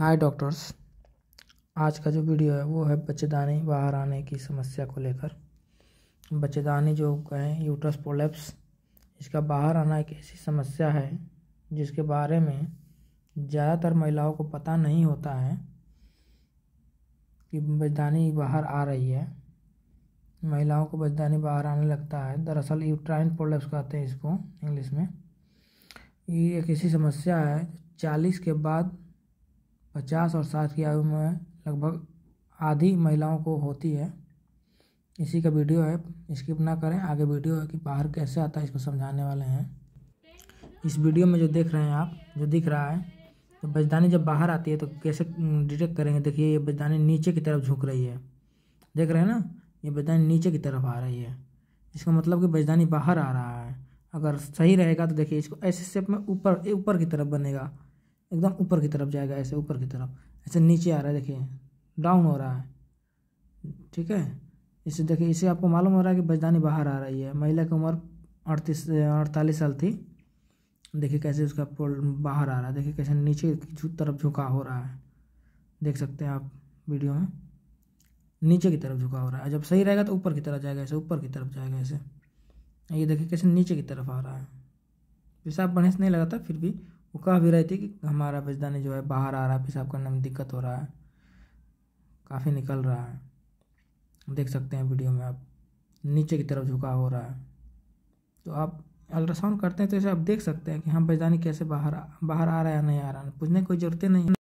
हाय doctors आज का जो वीडियो है वो है बच्चेदानी बाहर आने की समस्या को लेकर बच्चेदानी जो कहें यूट्रस पोलेप्स इसका बाहर आना एक ऐसी समस्या है जिसके बारे में ज़्यादातर महिलाओं को पता नहीं होता है कि बच्चेदानी बाहर आ रही है महिलाओं को बच्चेदानी बाहर आने लगता है दरअसल यूट्राइन पोलेप्स कहते हैं इसको इंग्लिश में ये एक ऐसी समस्या है चालीस के बाद पचास और साठ की आयु में लगभग आधी महिलाओं को होती है इसी का वीडियो है स्किप ना करें आगे वीडियो है कि बाहर कैसे आता है इसको समझाने वाले हैं इस वीडियो में जो देख रहे हैं आप जो दिख रहा है तो बजदानी जब बाहर आती है तो कैसे डिटेक्ट करेंगे देखिए ये बजदानी नीचे की तरफ झुक रही है देख रहे हैं ना ये बजदानी नीचे की तरफ आ रही है इसका मतलब कि बजदानी बाहर आ रहा है अगर सही रहेगा तो देखिए इसको ऐसे शेप में ऊपर ऊपर की तरफ बनेगा एकदम ऊपर की तरफ जाएगा ऐसे ऊपर की तरफ ऐसे नीचे आ रहा है देखिए डाउन हो रहा है ठीक है इसे देखिए इसे आपको मालूम हो रहा है कि बजदानी बाहर आ रही है महिला की उम्र अड़तीस अड़तालीस साल थी देखिए कैसे उसका पोल बाहर आ रहा है देखिए कैसे नीचे की तरफ झुका हो रहा है देख सकते हैं आप वीडियो में नीचे की तरफ झुका हो रहा है जब सही रहेगा तो ऊपर की तरफ जाएगा ऐसे ऊपर की तरफ जाएगा ऐसे ये देखिए कैसे नीचे की तरफ आ रहा है पेशाब बढ़िया से नहीं लगा था फिर भी वो कह भी रहे थे कि हमारा पजदानी जो है बाहर आ रहा है पेशाब करने में दिक्कत हो रहा है काफ़ी निकल रहा है देख सकते हैं वीडियो में आप नीचे की तरफ झुका हो रहा है तो आप अल्ट्रासाउंड करते हैं तो इसे आप देख सकते हैं कि हम हाँ, पजदानी कैसे बाहर बाहर आ रहा है या नहीं आ रहा है पूछने की कोई ज़रूरत नहीं